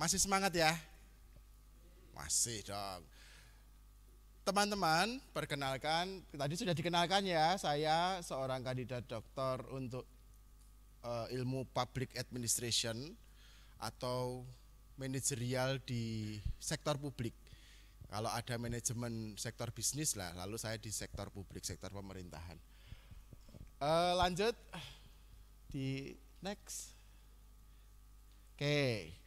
Masih semangat ya? Masih dong. Teman-teman, perkenalkan, tadi sudah dikenalkan ya, saya seorang kandidat doktor untuk uh, ilmu public administration atau manajerial di sektor publik. Kalau ada manajemen sektor bisnis lah, lalu saya di sektor publik, sektor pemerintahan. Uh, lanjut di next. Oke, okay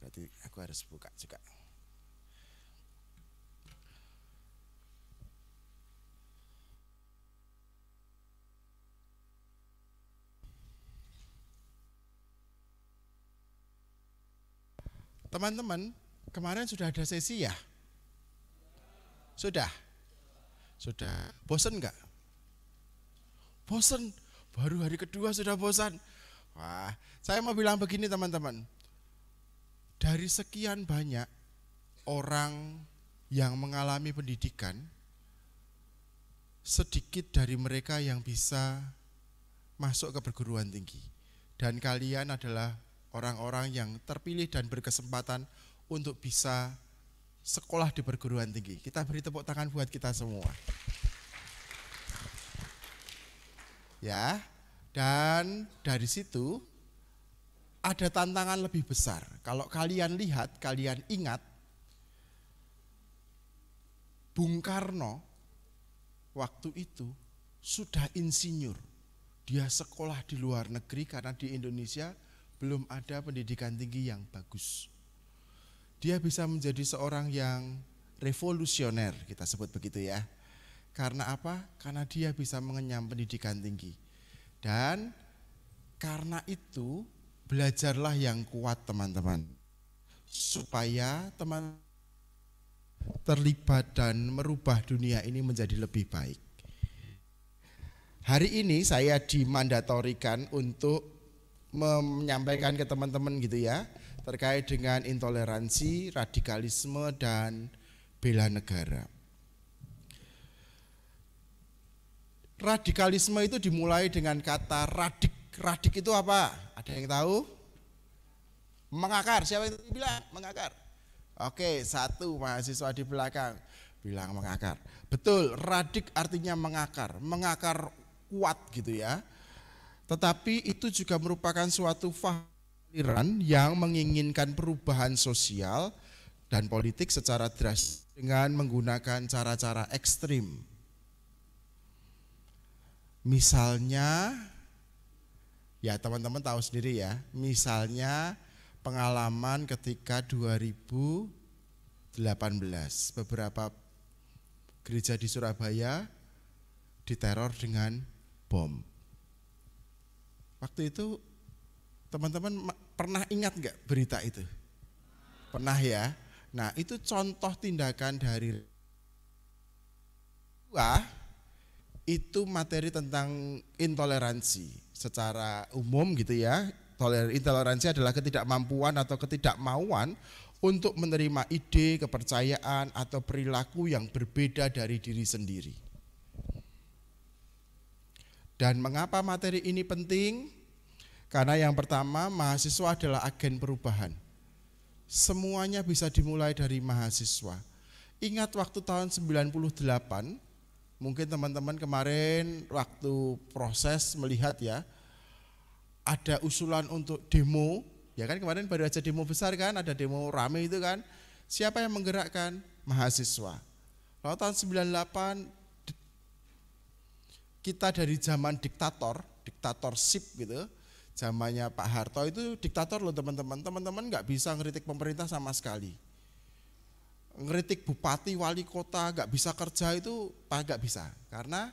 berarti aku harus buka juga Teman-teman, kemarin sudah ada sesi ya? Sudah? Sudah. bosan nggak? bosan Baru hari kedua sudah bosan. Wah, saya mau bilang begini teman-teman dari sekian banyak orang yang mengalami pendidikan, sedikit dari mereka yang bisa masuk ke perguruan tinggi. Dan kalian adalah orang-orang yang terpilih dan berkesempatan untuk bisa sekolah di perguruan tinggi. Kita beri tepuk tangan buat kita semua. Ya, dan dari situ ada tantangan lebih besar. Kalau kalian lihat, kalian ingat, Bung Karno waktu itu sudah insinyur. Dia sekolah di luar negeri karena di Indonesia belum ada pendidikan tinggi yang bagus. Dia bisa menjadi seorang yang revolusioner, kita sebut begitu ya. Karena apa? Karena dia bisa mengenyam pendidikan tinggi. Dan karena itu belajarlah yang kuat teman-teman supaya teman terlibat dan merubah dunia ini menjadi lebih baik. Hari ini saya dimandatorikan untuk menyampaikan ke teman-teman gitu ya terkait dengan intoleransi, radikalisme dan bela negara. Radikalisme itu dimulai dengan kata radik. Radik itu apa? Ada yang tahu? Mengakar, siapa yang bilang mengakar? Oke, satu mahasiswa di belakang bilang mengakar. Betul, radik artinya mengakar, mengakar kuat gitu ya. Tetapi itu juga merupakan suatu fahiran yang menginginkan perubahan sosial dan politik secara drastis dengan menggunakan cara-cara ekstrim. Misalnya Ya teman-teman tahu sendiri ya, misalnya pengalaman ketika 2018 beberapa gereja di Surabaya diteror dengan bom. Waktu itu teman-teman pernah ingat nggak berita itu? Pernah ya. Nah itu contoh tindakan dari wah itu materi tentang intoleransi secara umum gitu ya intoleransi adalah ketidakmampuan atau ketidakmauan untuk menerima ide, kepercayaan atau perilaku yang berbeda dari diri sendiri. Dan mengapa materi ini penting? Karena yang pertama, mahasiswa adalah agen perubahan. Semuanya bisa dimulai dari mahasiswa. Ingat waktu tahun 98, Mungkin teman-teman kemarin waktu proses melihat ya, ada usulan untuk demo, ya kan kemarin baru aja demo besar kan, ada demo rame itu kan. Siapa yang menggerakkan? Mahasiswa. Lalu tahun 98 kita dari zaman diktator, diktator sip gitu, zamannya Pak Harto itu diktator loh teman-teman. Teman-teman nggak bisa ngeritik pemerintah sama sekali ngeritik bupati, wali kota, nggak bisa kerja itu gak bisa. Karena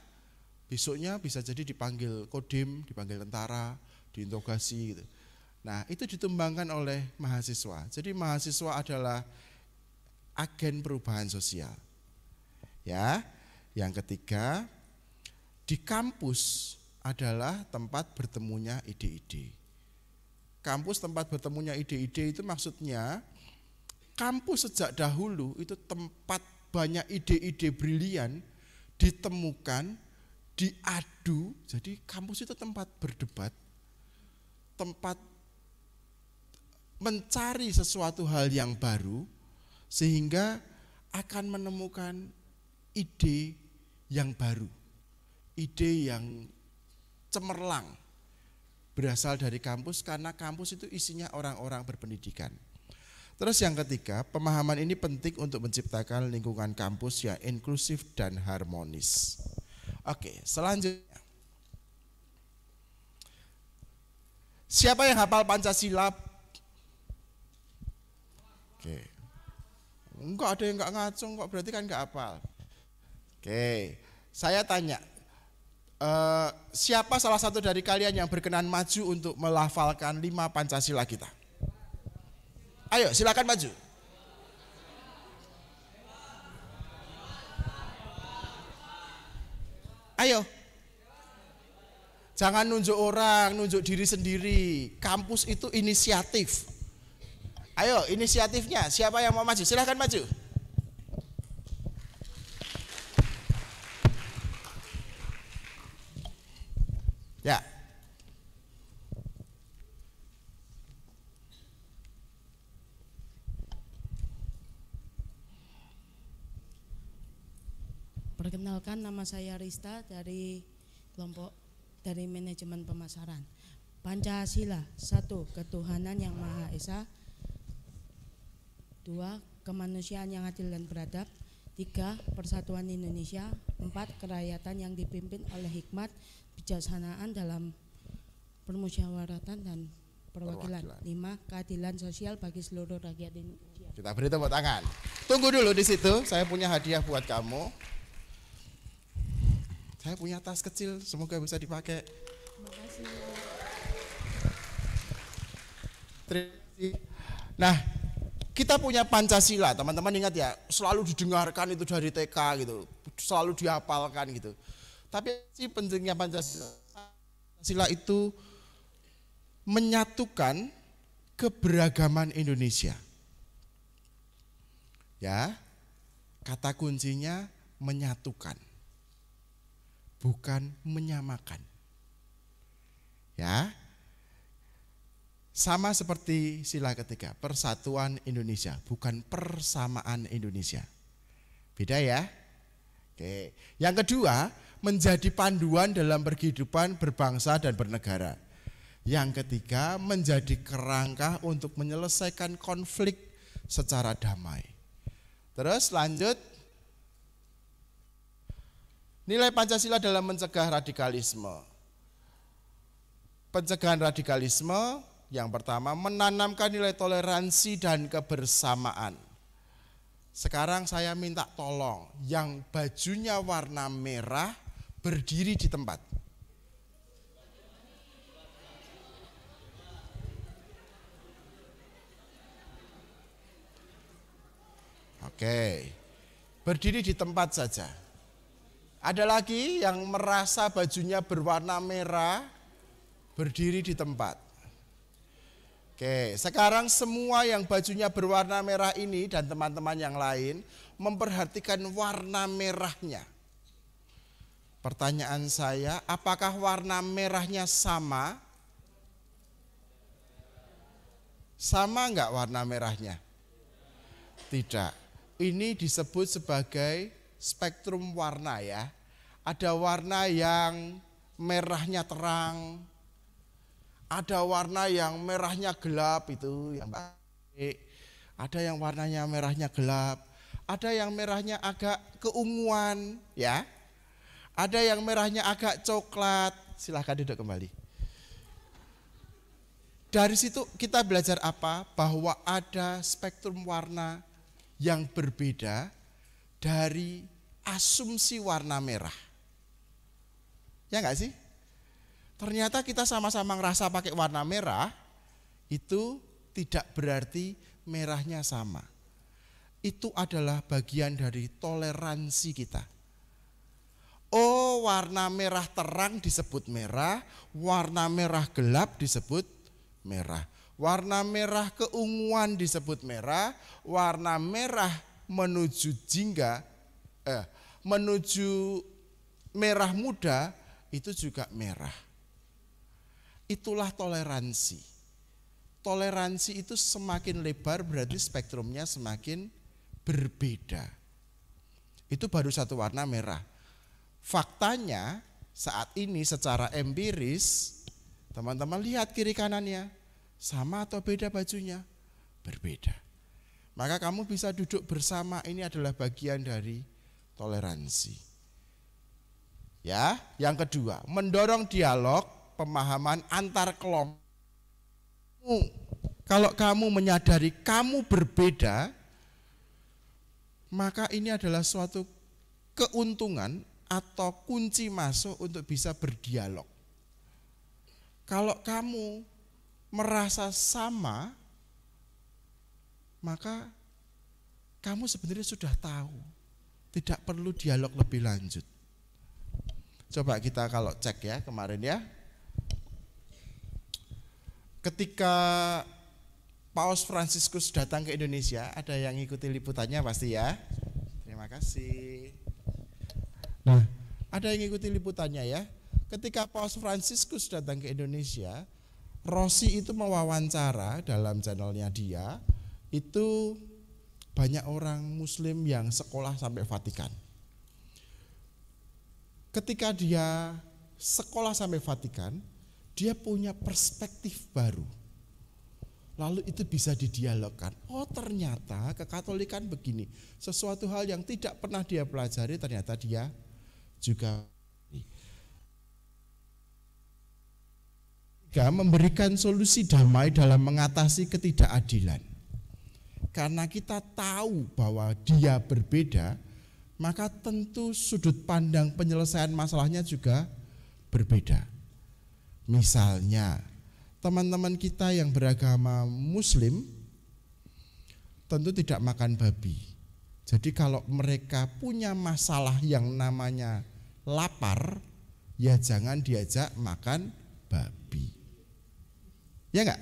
besoknya bisa jadi dipanggil kodim, dipanggil tentara, diintogasi gitu. Nah itu ditumbangkan oleh mahasiswa. Jadi mahasiswa adalah agen perubahan sosial. Ya, yang ketiga di kampus adalah tempat bertemunya ide-ide. Kampus tempat bertemunya ide-ide itu maksudnya kampus sejak dahulu itu tempat banyak ide-ide brilian ditemukan, diadu. Jadi kampus itu tempat berdebat, tempat mencari sesuatu hal yang baru sehingga akan menemukan ide yang baru, ide yang cemerlang berasal dari kampus karena kampus itu isinya orang-orang berpendidikan. Terus yang ketiga, pemahaman ini penting untuk menciptakan lingkungan kampus yang inklusif dan harmonis. Oke, selanjutnya. Siapa yang hafal Pancasila? Oke. Enggak ada yang enggak ngacung kok, berarti kan enggak hafal. Oke, saya tanya. Uh, siapa salah satu dari kalian yang berkenan maju untuk melafalkan lima Pancasila kita? Ayo silakan maju. Ayo. Jangan nunjuk orang, nunjuk diri sendiri. Kampus itu inisiatif. Ayo inisiatifnya, siapa yang mau maju? Silahkan maju. Perkenalkan nama saya Rista dari kelompok dari manajemen pemasaran. Pancasila, satu ketuhanan yang maha esa, dua kemanusiaan yang adil dan beradab, tiga persatuan Indonesia, empat kerakyatan yang dipimpin oleh hikmat, bijaksanaan dalam permusyawaratan dan perwakilan, perwakilan. lima keadilan sosial bagi seluruh rakyat Indonesia. Kita beri tepuk tangan. Tunggu dulu di situ, saya punya hadiah buat kamu. Saya punya tas kecil, semoga bisa dipakai. Terima kasih. Nah, kita punya Pancasila, teman-teman ingat ya, selalu didengarkan itu dari TK gitu, selalu dihafalkan gitu. Tapi si pentingnya Pancasila, Pancasila itu menyatukan keberagaman Indonesia. Ya, kata kuncinya menyatukan bukan menyamakan. Ya. Sama seperti sila ketiga, persatuan Indonesia, bukan persamaan Indonesia. Beda ya? Oke. Yang kedua, menjadi panduan dalam kehidupan berbangsa dan bernegara. Yang ketiga, menjadi kerangka untuk menyelesaikan konflik secara damai. Terus lanjut Nilai Pancasila dalam mencegah radikalisme. Pencegahan radikalisme yang pertama menanamkan nilai toleransi dan kebersamaan. Sekarang saya minta tolong yang bajunya warna merah berdiri di tempat. Oke. Berdiri di tempat saja. Ada lagi yang merasa bajunya berwarna merah berdiri di tempat. Oke, sekarang semua yang bajunya berwarna merah ini dan teman-teman yang lain memperhatikan warna merahnya. Pertanyaan saya, apakah warna merahnya sama? Sama enggak warna merahnya? Tidak. Ini disebut sebagai spektrum warna ya. Ada warna yang merahnya terang, ada warna yang merahnya gelap itu yang baik. Ada yang warnanya merahnya gelap, ada yang merahnya agak keunguan ya. Ada yang merahnya agak coklat. Silahkan duduk kembali. Dari situ kita belajar apa? Bahwa ada spektrum warna yang berbeda dari asumsi warna merah. Ya enggak sih? Ternyata kita sama-sama ngerasa pakai warna merah itu tidak berarti merahnya sama. Itu adalah bagian dari toleransi kita. Oh, warna merah terang disebut merah, warna merah gelap disebut merah. Warna merah keunguan disebut merah, warna merah menuju jingga eh, menuju merah muda itu juga merah. Itulah toleransi. Toleransi itu semakin lebar berarti spektrumnya semakin berbeda. Itu baru satu warna merah. Faktanya saat ini secara empiris teman-teman lihat kiri kanannya sama atau beda bajunya? Berbeda. Maka kamu bisa duduk bersama ini adalah bagian dari toleransi. Ya, yang kedua, mendorong dialog pemahaman antar kelompok. Kalau kamu menyadari kamu berbeda, maka ini adalah suatu keuntungan atau kunci masuk untuk bisa berdialog. Kalau kamu merasa sama, maka kamu sebenarnya sudah tahu tidak perlu dialog lebih lanjut. Coba kita kalau cek ya kemarin ya. Ketika Paus Fransiskus datang ke Indonesia, ada yang ikuti liputannya pasti ya. Terima kasih. Nah, ada yang ikuti liputannya ya. Ketika Paus Fransiskus datang ke Indonesia, Rossi itu mewawancara dalam channelnya dia itu banyak orang muslim yang sekolah sampai Vatikan. Ketika dia sekolah sampai Vatikan, dia punya perspektif baru. Lalu itu bisa didialogkan. Oh ternyata kekatolikan begini. Sesuatu hal yang tidak pernah dia pelajari ternyata dia juga memberikan solusi damai dalam mengatasi ketidakadilan karena kita tahu bahwa dia berbeda, maka tentu sudut pandang penyelesaian masalahnya juga berbeda. Misalnya, teman-teman kita yang beragama Muslim tentu tidak makan babi. Jadi, kalau mereka punya masalah yang namanya lapar, ya jangan diajak makan babi. Ya enggak?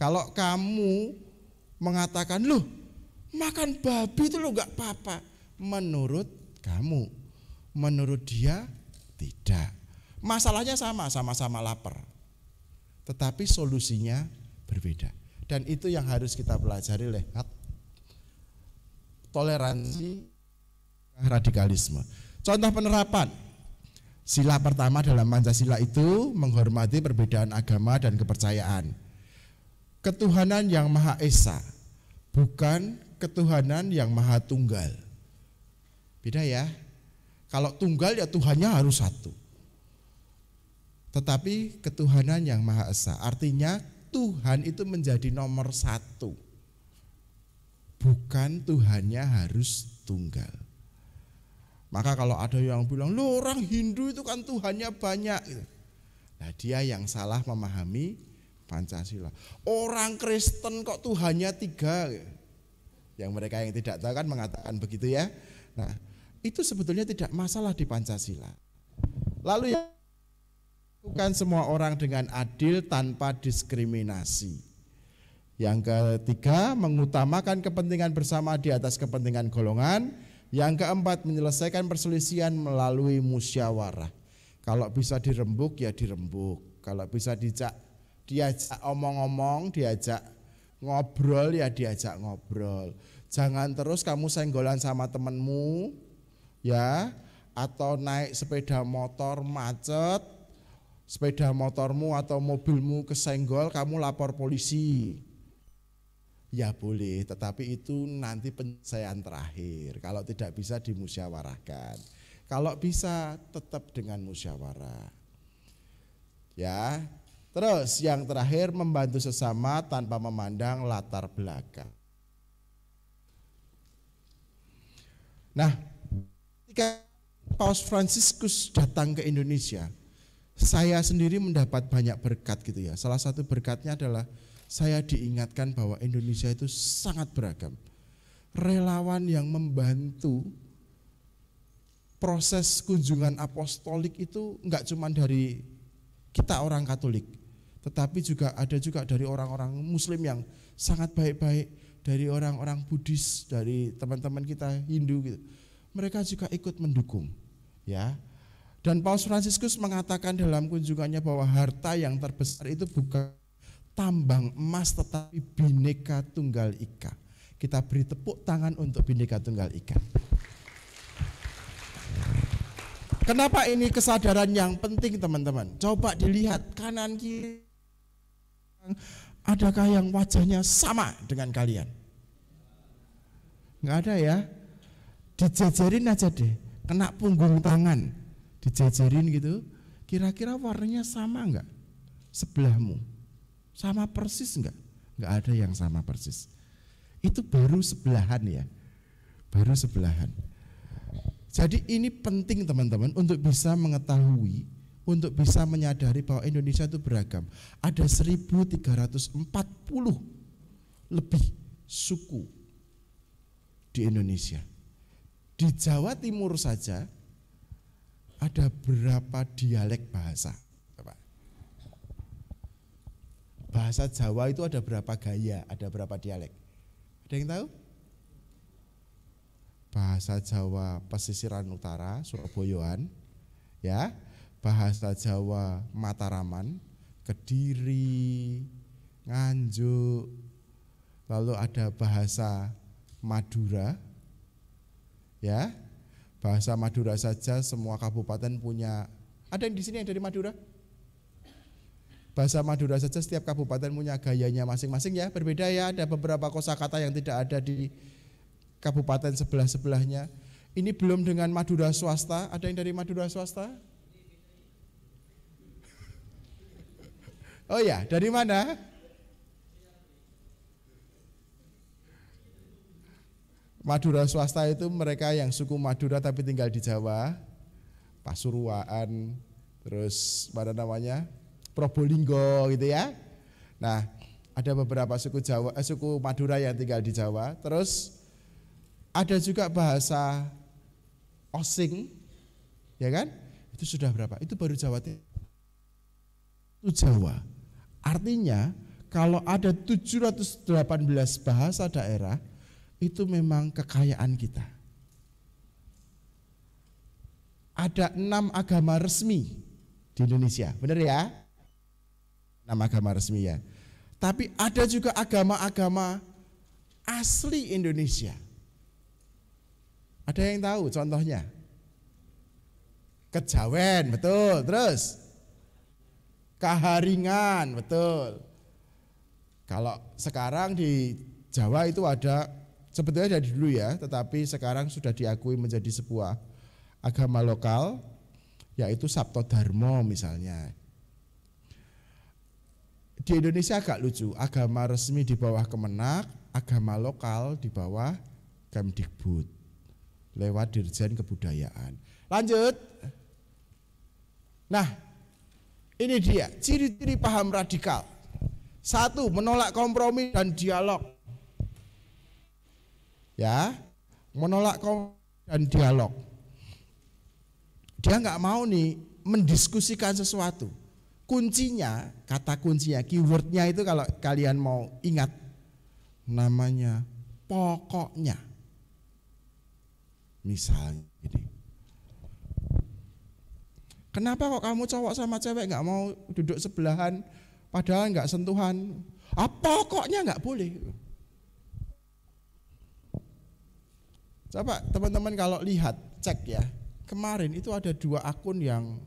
Kalau kamu mengatakan, "Loh, makan babi itu lo gak apa-apa." Menurut kamu, menurut dia tidak. Masalahnya sama, sama-sama lapar. Tetapi solusinya berbeda. Dan itu yang harus kita pelajari lewat toleransi radikalisme. Contoh penerapan. Sila pertama dalam Pancasila itu menghormati perbedaan agama dan kepercayaan. Ketuhanan yang Maha Esa bukan ketuhanan yang maha tunggal. Beda ya. Kalau tunggal ya Tuhannya harus satu. Tetapi ketuhanan yang maha esa. Artinya Tuhan itu menjadi nomor satu. Bukan Tuhannya harus tunggal. Maka kalau ada yang bilang, lo orang Hindu itu kan Tuhannya banyak. Nah dia yang salah memahami Pancasila. Orang Kristen kok Tuhannya tiga. Yang mereka yang tidak tahu kan mengatakan begitu ya. Nah, itu sebetulnya tidak masalah di Pancasila. Lalu yang bukan semua orang dengan adil tanpa diskriminasi. Yang ketiga, mengutamakan kepentingan bersama di atas kepentingan golongan. Yang keempat, menyelesaikan perselisihan melalui musyawarah. Kalau bisa dirembuk ya dirembuk, kalau bisa dicak diajak omong-omong, diajak ngobrol ya diajak ngobrol. Jangan terus kamu senggolan sama temenmu ya atau naik sepeda motor macet sepeda motormu atau mobilmu kesenggol kamu lapor polisi ya boleh tetapi itu nanti penyelesaian terakhir kalau tidak bisa dimusyawarahkan kalau bisa tetap dengan musyawarah ya Terus yang terakhir membantu sesama tanpa memandang latar belakang. Nah, ketika Paus Fransiskus datang ke Indonesia, saya sendiri mendapat banyak berkat gitu ya. Salah satu berkatnya adalah saya diingatkan bahwa Indonesia itu sangat beragam. Relawan yang membantu proses kunjungan apostolik itu nggak cuma dari kita orang Katolik, tetapi juga ada juga dari orang-orang muslim yang sangat baik-baik, dari orang-orang Buddhis, dari teman-teman kita Hindu gitu. Mereka juga ikut mendukung, ya. Dan Paus Fransiskus mengatakan dalam kunjungannya bahwa harta yang terbesar itu bukan tambang emas tetapi bineka tunggal ika. Kita beri tepuk tangan untuk bineka tunggal ika. Kenapa ini kesadaran yang penting teman-teman? Coba dilihat kanan kiri adakah yang wajahnya sama dengan kalian? Enggak ada ya. Dijajarin aja deh, kena punggung tangan, dijajarin gitu. Kira-kira warnanya sama enggak? Sebelahmu. Sama persis enggak? Enggak ada yang sama persis. Itu baru sebelahan ya. Baru sebelahan. Jadi ini penting teman-teman untuk bisa mengetahui untuk bisa menyadari bahwa Indonesia itu beragam. Ada 1340 lebih suku di Indonesia. Di Jawa Timur saja ada berapa dialek bahasa? Bahasa Jawa itu ada berapa gaya, ada berapa dialek? Ada yang tahu? Bahasa Jawa pesisiran utara, Surabayaan, ya bahasa Jawa Mataraman, Kediri, Nganjuk, lalu ada bahasa Madura, ya bahasa Madura saja semua kabupaten punya. Ada yang di sini yang dari Madura? Bahasa Madura saja setiap kabupaten punya gayanya masing-masing ya, berbeda ya. Ada beberapa kosakata yang tidak ada di kabupaten sebelah-sebelahnya. Ini belum dengan Madura swasta. Ada yang dari Madura swasta? Oh ya, dari mana? Madura swasta itu mereka yang suku Madura tapi tinggal di Jawa, Pasuruan, terus pada namanya Probolinggo gitu ya. Nah, ada beberapa suku Jawa, eh, suku Madura yang tinggal di Jawa. Terus ada juga bahasa Osing, ya kan? Itu sudah berapa? Itu baru Jawa Timur. Itu Jawa. Artinya, kalau ada 718 bahasa daerah, itu memang kekayaan kita. Ada enam agama resmi di Indonesia, benar ya? Enam agama resmi ya. Tapi ada juga agama-agama asli Indonesia. Ada yang tahu contohnya? Kejawen, betul. Terus keharingan betul. Kalau sekarang di Jawa itu ada sebetulnya dari dulu ya, tetapi sekarang sudah diakui menjadi sebuah agama lokal yaitu Sabto Dharma misalnya. Di Indonesia agak lucu, agama resmi di bawah Kemenak, agama lokal di bawah Kemdikbud lewat Dirjen Kebudayaan. Lanjut. Nah, ini dia ciri-ciri paham radikal. Satu, menolak kompromi dan dialog. Ya, menolak kompromi dan dialog. Dia nggak mau nih mendiskusikan sesuatu. Kuncinya, kata kuncinya, keywordnya itu kalau kalian mau ingat namanya pokoknya. Misalnya Kenapa kok kamu cowok sama cewek nggak mau duduk sebelahan, padahal nggak sentuhan? Apa koknya nggak boleh? Coba teman-teman kalau lihat, cek ya. Kemarin itu ada dua akun yang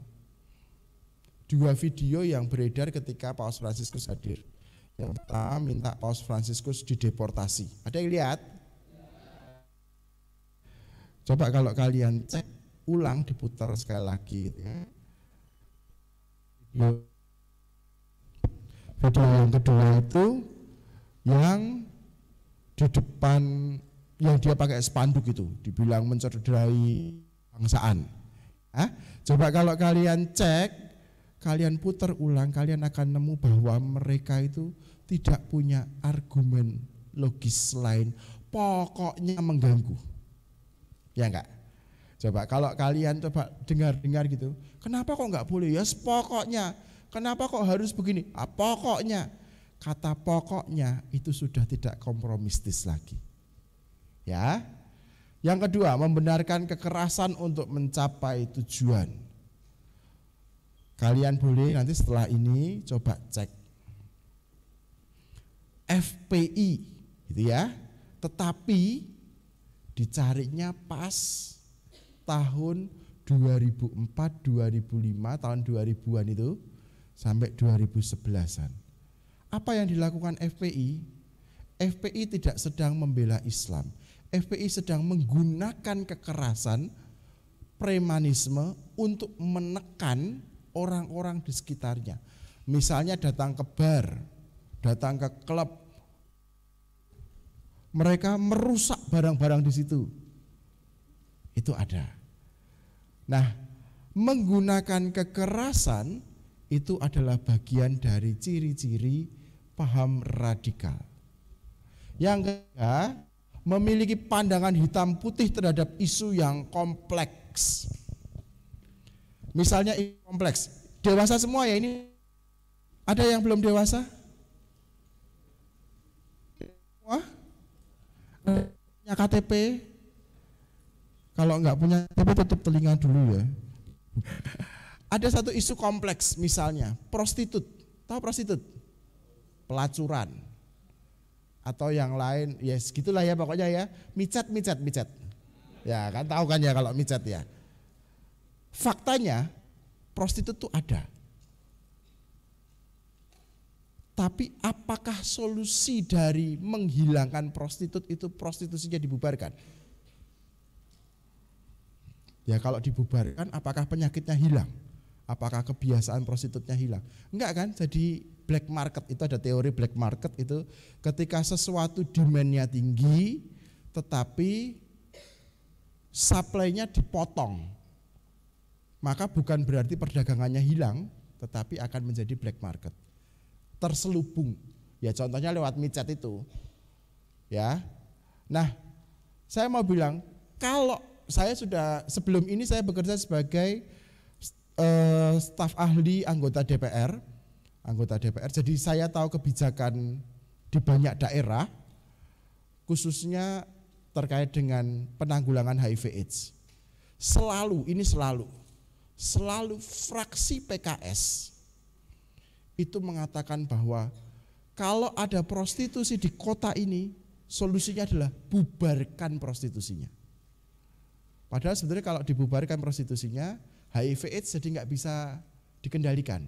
dua video yang beredar ketika Paus Fransiskus hadir. Yang pertama minta Paus Fransiskus dideportasi. Ada yang lihat? Coba kalau kalian cek ulang diputar sekali lagi gitu ya video yang kedua itu yang di depan yang dia pakai spanduk itu dibilang mencederai bangsaan. Hah? Coba kalau kalian cek, kalian putar ulang, kalian akan nemu bahwa mereka itu tidak punya argumen logis lain. Pokoknya mengganggu. Ya enggak? Coba kalau kalian coba dengar-dengar gitu, kenapa kok nggak boleh? Ya yes, pokoknya. Kenapa kok harus begini? Ah, pokoknya. Kata pokoknya itu sudah tidak kompromistis lagi. Ya. Yang kedua, membenarkan kekerasan untuk mencapai tujuan. Kalian boleh nanti setelah ini coba cek FPI gitu ya. Tetapi dicarinya pas tahun 2004, 2005, tahun 2000-an itu sampai 2011-an. Apa yang dilakukan FPI? FPI tidak sedang membela Islam. FPI sedang menggunakan kekerasan premanisme untuk menekan orang-orang di sekitarnya. Misalnya datang ke bar, datang ke klub. Mereka merusak barang-barang di situ. Itu ada. Nah, menggunakan kekerasan itu adalah bagian dari ciri-ciri paham radikal. Yang ketiga, memiliki pandangan hitam putih terhadap isu yang kompleks. Misalnya kompleks, dewasa semua ya ini. Ada yang belum dewasa? Wah, punya KTP, kalau nggak punya tapi tutup telinga dulu ya. Ada satu isu kompleks misalnya prostitut. Tahu prostitut? Pelacuran atau yang lain yes gitulah ya pokoknya ya micat micat micat ya kan tahu kan ya kalau micat ya faktanya prostitut itu ada tapi apakah solusi dari menghilangkan prostitut itu prostitusinya dibubarkan Ya kalau dibubarkan apakah penyakitnya hilang? Apakah kebiasaan prostitutnya hilang? Enggak kan? Jadi black market itu ada teori black market itu ketika sesuatu demandnya tinggi tetapi supply-nya dipotong. Maka bukan berarti perdagangannya hilang, tetapi akan menjadi black market. Terselubung. Ya contohnya lewat micet itu. Ya. Nah, saya mau bilang kalau saya sudah sebelum ini saya bekerja sebagai uh, eh, staf ahli anggota DPR, anggota DPR. Jadi saya tahu kebijakan di banyak daerah, khususnya terkait dengan penanggulangan HIV/AIDS. Selalu ini selalu, selalu fraksi PKS itu mengatakan bahwa kalau ada prostitusi di kota ini, solusinya adalah bubarkan prostitusinya. Padahal sebenarnya kalau dibubarkan prostitusinya, HIV AIDS jadi nggak bisa dikendalikan.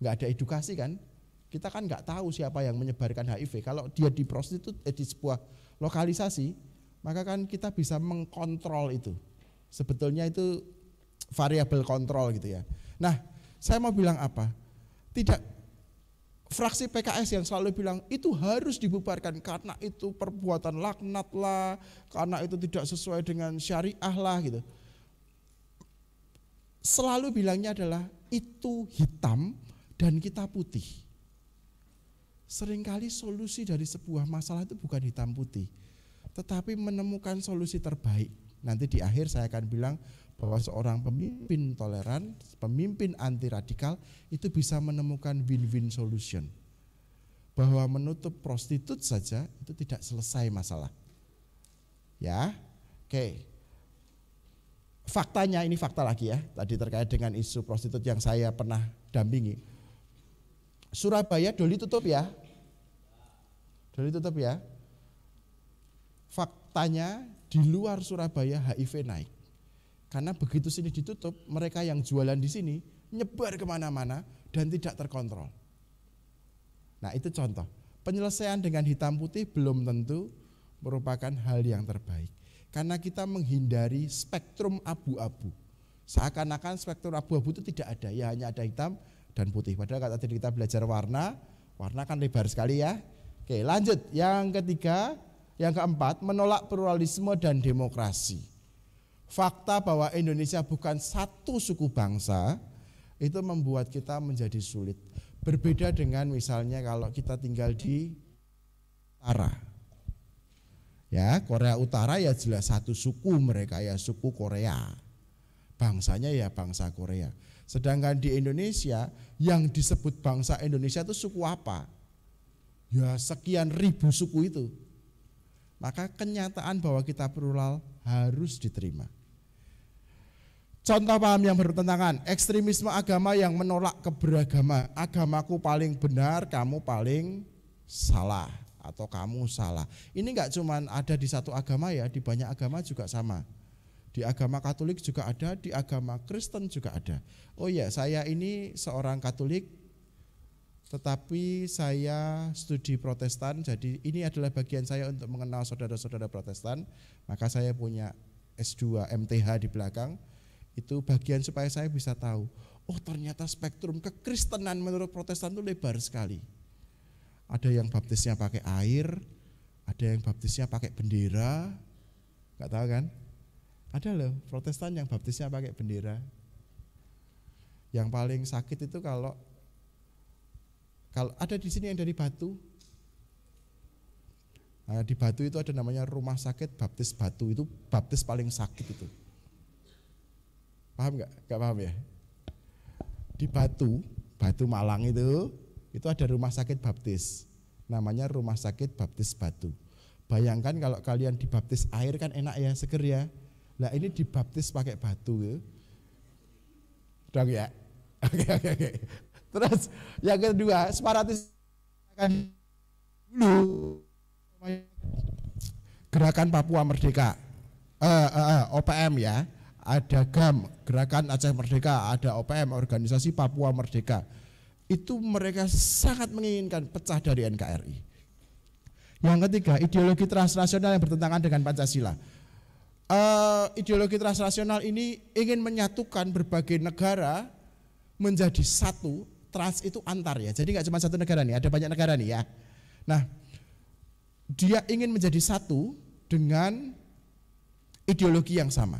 Nggak ada edukasi kan? Kita kan nggak tahu siapa yang menyebarkan HIV. Kalau dia di prostitut eh, di sebuah lokalisasi, maka kan kita bisa mengkontrol itu. Sebetulnya itu variabel kontrol gitu ya. Nah, saya mau bilang apa? Tidak fraksi PKS yang selalu bilang itu harus dibubarkan karena itu perbuatan laknat lah, karena itu tidak sesuai dengan syariah lah gitu. Selalu bilangnya adalah itu hitam dan kita putih. Seringkali solusi dari sebuah masalah itu bukan hitam putih, tetapi menemukan solusi terbaik. Nanti di akhir saya akan bilang bahwa seorang pemimpin toleran, pemimpin anti radikal itu bisa menemukan win-win solution. Bahwa menutup prostitut saja itu tidak selesai masalah. Ya. Oke. Okay. Faktanya ini fakta lagi ya, tadi terkait dengan isu prostitut yang saya pernah dampingi. Surabaya doli tutup ya. Doli tutup ya. Faktanya di luar Surabaya HIV naik. Karena begitu sini ditutup, mereka yang jualan di sini nyebar kemana-mana dan tidak terkontrol. Nah itu contoh. Penyelesaian dengan hitam putih belum tentu merupakan hal yang terbaik. Karena kita menghindari spektrum abu-abu. Seakan-akan spektrum abu-abu itu tidak ada. Ya hanya ada hitam dan putih. Padahal kalau tadi kita belajar warna, warna kan lebar sekali ya. Oke lanjut. Yang ketiga, yang keempat menolak pluralisme dan demokrasi fakta bahwa Indonesia bukan satu suku bangsa itu membuat kita menjadi sulit. Berbeda dengan misalnya kalau kita tinggal di utara, Ya, Korea Utara ya jelas satu suku mereka ya suku Korea. Bangsanya ya bangsa Korea. Sedangkan di Indonesia yang disebut bangsa Indonesia itu suku apa? Ya sekian ribu suku itu. Maka kenyataan bahwa kita plural harus diterima. Contoh paham yang bertentangan, ekstremisme agama yang menolak keberagama. Agamaku paling benar, kamu paling salah atau kamu salah. Ini enggak cuma ada di satu agama ya, di banyak agama juga sama. Di agama Katolik juga ada, di agama Kristen juga ada. Oh iya, saya ini seorang Katolik, tetapi saya studi Protestan, jadi ini adalah bagian saya untuk mengenal saudara-saudara Protestan. Maka saya punya S2 MTH di belakang itu bagian supaya saya bisa tahu, oh ternyata spektrum kekristenan menurut protestan itu lebar sekali. Ada yang baptisnya pakai air, ada yang baptisnya pakai bendera, nggak tahu kan? Ada loh protestan yang baptisnya pakai bendera. Yang paling sakit itu kalau kalau ada di sini yang dari batu, Nah, di Batu itu ada namanya rumah sakit baptis Batu itu baptis paling sakit itu. Paham nggak? Nggak paham ya? Di Batu, Batu Malang itu, itu ada rumah sakit baptis. Namanya Rumah Sakit Baptis Batu. Bayangkan kalau kalian dibaptis air kan enak ya, seger ya. Nah ini dibaptis pakai batu gitu. Dong ya. Oke, oke, oke. Terus yang kedua, separatis akan dulu gerakan Papua Merdeka. Uh, eh, uh, eh, uh, eh, OPM ya ada GAM, Gerakan Aceh Merdeka, ada OPM, Organisasi Papua Merdeka. Itu mereka sangat menginginkan pecah dari NKRI. Yang ketiga, ideologi transnasional yang bertentangan dengan Pancasila. Uh, ideologi transnasional ini ingin menyatukan berbagai negara menjadi satu. Trans itu antar ya, jadi nggak cuma satu negara nih, ada banyak negara nih ya. Nah, dia ingin menjadi satu dengan ideologi yang sama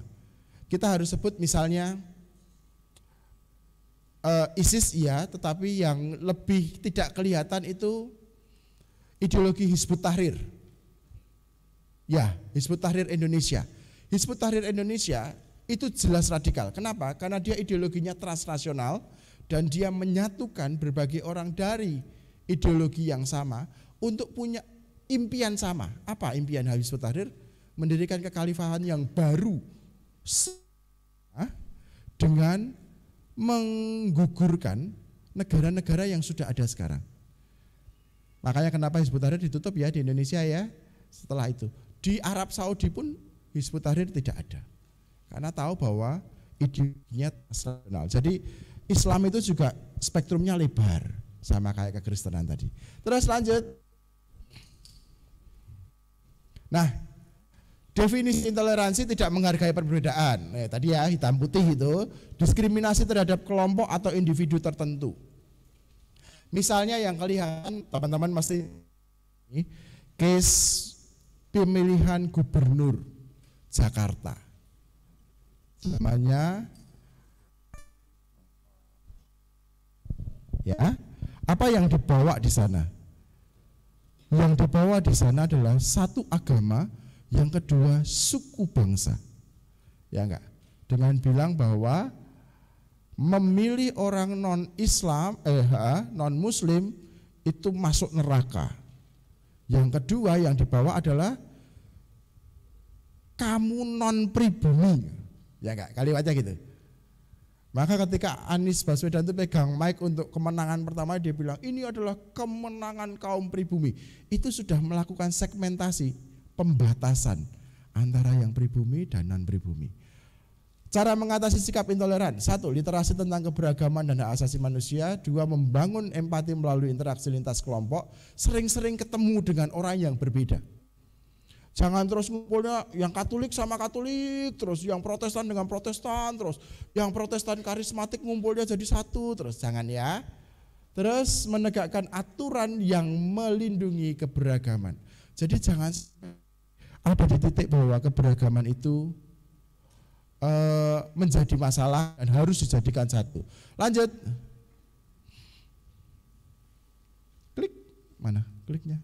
kita harus sebut misalnya eh, ISIS ya, tetapi yang lebih tidak kelihatan itu ideologi Hizbut Tahrir. Ya, Hizbut Tahrir Indonesia. Hizbut Tahrir Indonesia itu jelas radikal. Kenapa? Karena dia ideologinya transnasional dan dia menyatukan berbagai orang dari ideologi yang sama untuk punya impian sama. Apa impian Hizbut Tahrir? Mendirikan kekhalifahan yang baru dengan menggugurkan negara-negara yang sudah ada sekarang. Makanya kenapa Hizbut Tahrir ditutup ya di Indonesia ya setelah itu. Di Arab Saudi pun Hizbut Tahrir tidak ada. Karena tahu bahwa ideologinya nasional. Jadi Islam itu juga spektrumnya lebar sama kayak kekristenan tadi. Terus lanjut. Nah, Definisi intoleransi tidak menghargai perbedaan. Eh, tadi ya hitam putih itu diskriminasi terhadap kelompok atau individu tertentu. Misalnya yang kelihatan teman-teman masih case pemilihan gubernur Jakarta. Namanya ya. Apa yang dibawa di sana? Yang dibawa di sana adalah satu agama yang kedua, suku bangsa. Ya enggak? Dengan bilang bahwa memilih orang non-Islam, eh non-muslim itu masuk neraka. Yang kedua yang dibawa adalah kamu non pribumi. Ya enggak? Kali aja gitu. Maka ketika Anies Baswedan itu pegang mic untuk kemenangan pertama dia bilang ini adalah kemenangan kaum pribumi. Itu sudah melakukan segmentasi pembatasan antara yang pribumi dan non pribumi. Cara mengatasi sikap intoleran, satu, literasi tentang keberagaman dan hak asasi manusia, dua, membangun empati melalui interaksi lintas kelompok, sering-sering ketemu dengan orang yang berbeda. Jangan terus ngumpulnya yang Katolik sama Katolik, terus yang Protestan dengan Protestan, terus yang Protestan karismatik ngumpulnya jadi satu, terus jangan ya. Terus menegakkan aturan yang melindungi keberagaman. Jadi jangan ada di titik bahwa keberagaman itu e, menjadi masalah dan harus dijadikan satu. Lanjut. Klik mana? Kliknya.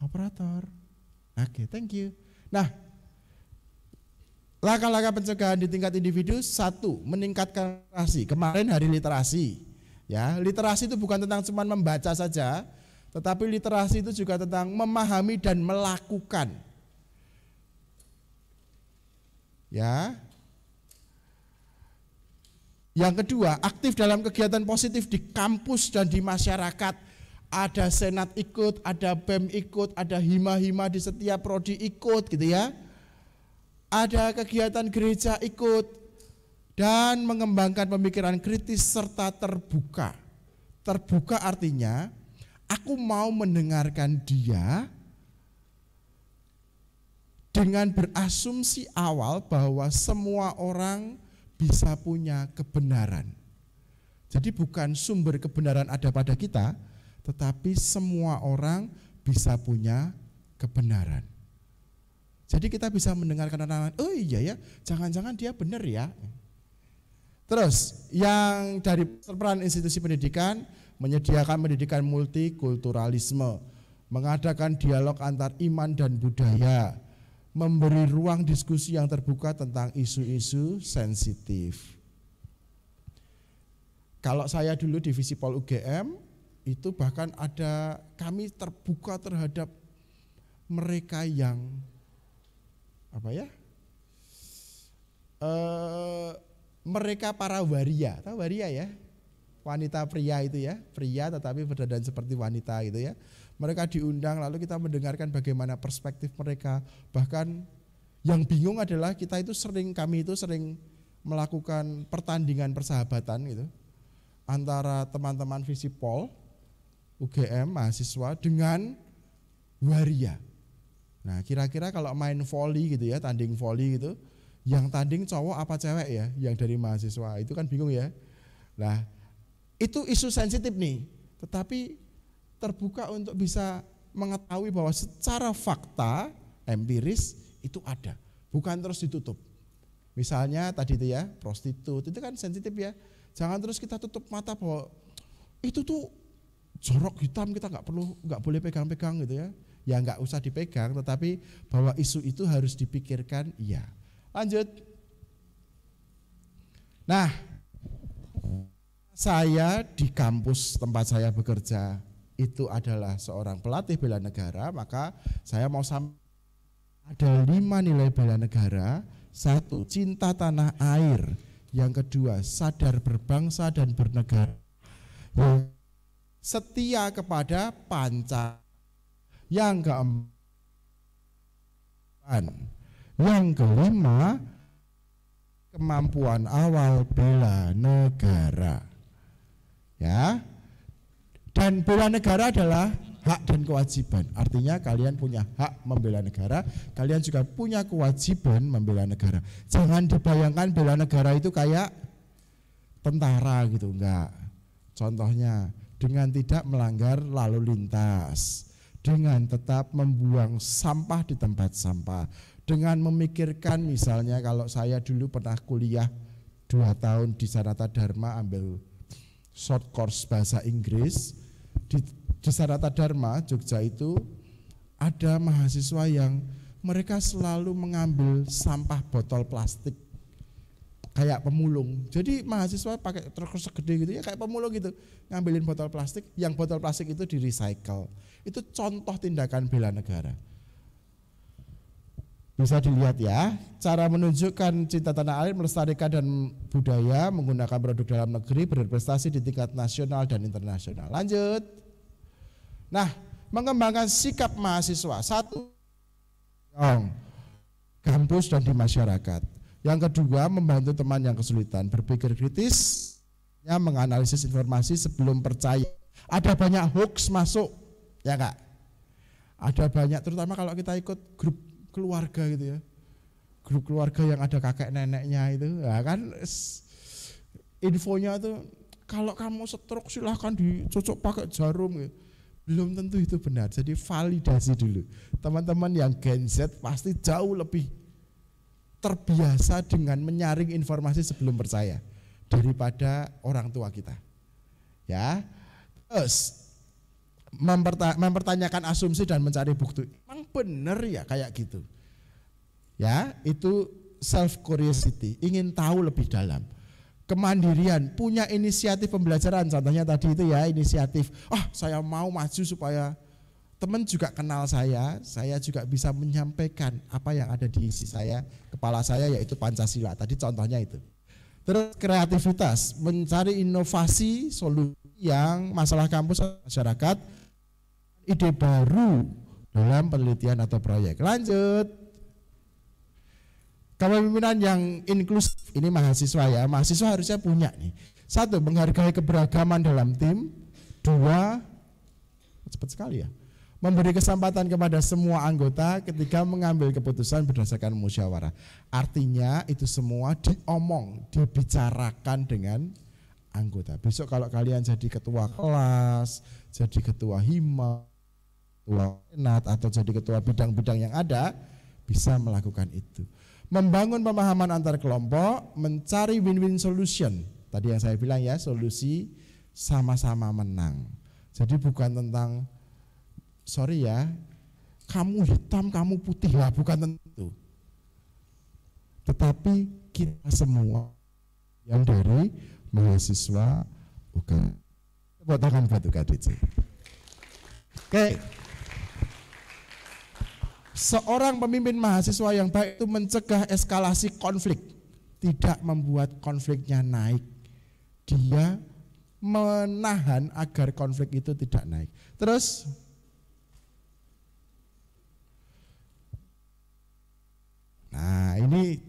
Operator. Oke, okay, thank you. Nah, langkah-langkah pencegahan di tingkat individu satu, meningkatkan literasi. Kemarin hari literasi. Ya, literasi itu bukan tentang cuma membaca saja, tetapi literasi itu juga tentang memahami dan melakukan. Ya. Yang kedua, aktif dalam kegiatan positif di kampus dan di masyarakat. Ada senat ikut, ada BEM ikut, ada hima-hima di setiap prodi ikut gitu ya. Ada kegiatan gereja ikut dan mengembangkan pemikiran kritis serta terbuka. Terbuka artinya Aku mau mendengarkan dia dengan berasumsi awal bahwa semua orang bisa punya kebenaran. Jadi bukan sumber kebenaran ada pada kita, tetapi semua orang bisa punya kebenaran. Jadi kita bisa mendengarkan orang lain, oh iya ya, jangan-jangan dia benar ya. Terus yang dari peran institusi pendidikan, menyediakan pendidikan multikulturalisme, mengadakan dialog antar iman dan budaya, memberi ruang diskusi yang terbuka tentang isu-isu sensitif. Kalau saya dulu divisi Pol UGM, itu bahkan ada kami terbuka terhadap mereka yang apa ya? E, mereka para waria, tahu waria ya? wanita pria itu ya, pria tetapi berdandan seperti wanita gitu ya. Mereka diundang lalu kita mendengarkan bagaimana perspektif mereka. Bahkan yang bingung adalah kita itu sering kami itu sering melakukan pertandingan persahabatan gitu antara teman-teman Visipol UGM mahasiswa dengan waria. Nah, kira-kira kalau main volley gitu ya, tanding volley gitu, yang tanding cowok apa cewek ya, yang dari mahasiswa itu kan bingung ya. Nah, itu isu sensitif nih, tetapi terbuka untuk bisa mengetahui bahwa secara fakta empiris itu ada, bukan terus ditutup. Misalnya tadi itu ya, prostitut itu kan sensitif ya. Jangan terus kita tutup mata bahwa itu tuh jorok hitam kita nggak perlu nggak boleh pegang-pegang gitu ya. Ya nggak usah dipegang, tetapi bahwa isu itu harus dipikirkan, iya. Lanjut. Nah, saya di kampus tempat saya bekerja itu adalah seorang pelatih bela negara, maka saya mau sampaikan ada lima nilai bela negara. Satu, cinta tanah air. Yang kedua, sadar berbangsa dan bernegara. setia kepada panca. Yang keempat, yang kelima, kemampuan awal bela negara. Ya. Dan bela negara adalah hak dan kewajiban. Artinya kalian punya hak membela negara, kalian juga punya kewajiban membela negara. Jangan dibayangkan bela negara itu kayak tentara gitu, enggak. Contohnya dengan tidak melanggar lalu lintas, dengan tetap membuang sampah di tempat sampah, dengan memikirkan misalnya kalau saya dulu pernah kuliah dua tahun di Sanata Dharma ambil short course bahasa Inggris di, di Sarata Dharma Jogja itu ada mahasiswa yang mereka selalu mengambil sampah botol plastik kayak pemulung. Jadi mahasiswa pakai truk segede gitu ya kayak pemulung gitu, ngambilin botol plastik, yang botol plastik itu di recycle. Itu contoh tindakan bela negara. Bisa dilihat ya, cara menunjukkan cinta tanah air, melestarikan dan budaya menggunakan produk dalam negeri berprestasi di tingkat nasional dan internasional. Lanjut. Nah, mengembangkan sikap mahasiswa. Satu, kampus dan di masyarakat. Yang kedua, membantu teman yang kesulitan, berpikir kritis, ya, menganalisis informasi sebelum percaya. Ada banyak hoax masuk, ya kak? Ada banyak, terutama kalau kita ikut grup keluarga gitu ya grup keluarga yang ada kakek neneknya itu ya kan infonya tuh kalau kamu stroke silahkan dicocok pakai jarum gitu. belum tentu itu benar jadi validasi dulu teman-teman yang Gen Z pasti jauh lebih terbiasa dengan menyaring informasi sebelum percaya daripada orang tua kita ya terus mempertanyakan asumsi dan mencari bukti bener ya kayak gitu. Ya, itu self curiosity, ingin tahu lebih dalam. Kemandirian, punya inisiatif pembelajaran. Contohnya tadi itu ya, inisiatif. oh, saya mau maju supaya teman juga kenal saya, saya juga bisa menyampaikan apa yang ada di isi saya, kepala saya yaitu Pancasila. Tadi contohnya itu. Terus kreativitas, mencari inovasi solusi yang masalah kampus masyarakat, ide baru dalam penelitian atau proyek. Lanjut. Kepemimpinan yang inklusif ini mahasiswa ya, mahasiswa harusnya punya nih. Satu, menghargai keberagaman dalam tim. Dua, cepat sekali ya. Memberi kesempatan kepada semua anggota ketika mengambil keputusan berdasarkan musyawarah. Artinya itu semua diomong, dibicarakan dengan anggota. Besok kalau kalian jadi ketua kelas, jadi ketua hima, ketua senat atau jadi ketua bidang-bidang yang ada bisa melakukan itu. Membangun pemahaman antar kelompok, mencari win-win solution. Tadi yang saya bilang ya, solusi sama-sama menang. Jadi bukan tentang sorry ya, kamu hitam, kamu putih lah, bukan tentu. Tetapi kita semua yang dari mahasiswa bukan Tepuk tangan buat UKDC. Oke. Okay. Seorang pemimpin mahasiswa yang baik itu mencegah eskalasi konflik, tidak membuat konfliknya naik. Dia menahan agar konflik itu tidak naik. Terus Nah, ini